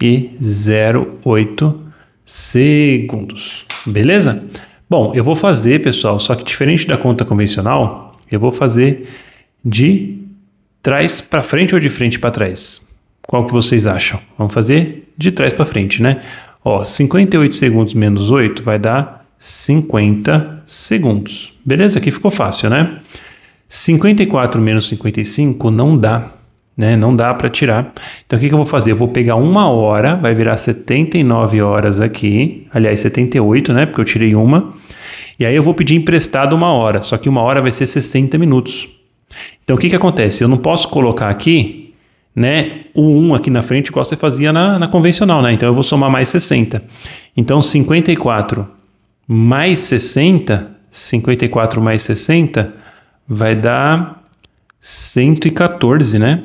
e 0,8 segundos. Beleza? Bom, eu vou fazer, pessoal, só que diferente da conta convencional, eu vou fazer de trás para frente ou de frente para trás. Qual que vocês acham? Vamos fazer de trás para frente, né? Ó, 58 segundos menos 8 vai dar 50 segundos. Beleza? Aqui ficou fácil, né? 54 menos 55 não dá né? Não dá para tirar. Então o que, que eu vou fazer? Eu vou pegar uma hora, vai virar 79 horas aqui, aliás 78, né? Porque eu tirei uma. E aí eu vou pedir emprestado uma hora, só que uma hora vai ser 60 minutos. Então o que, que acontece? Eu não posso colocar aqui, né? O 1 aqui na frente, igual você fazia na, na convencional, né? Então eu vou somar mais 60. Então 54 mais 60, 54 mais 60 vai dar 114, né?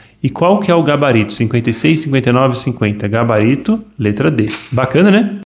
E qual que é o gabarito? 56, 59, 50. Gabarito, letra D. Bacana, né?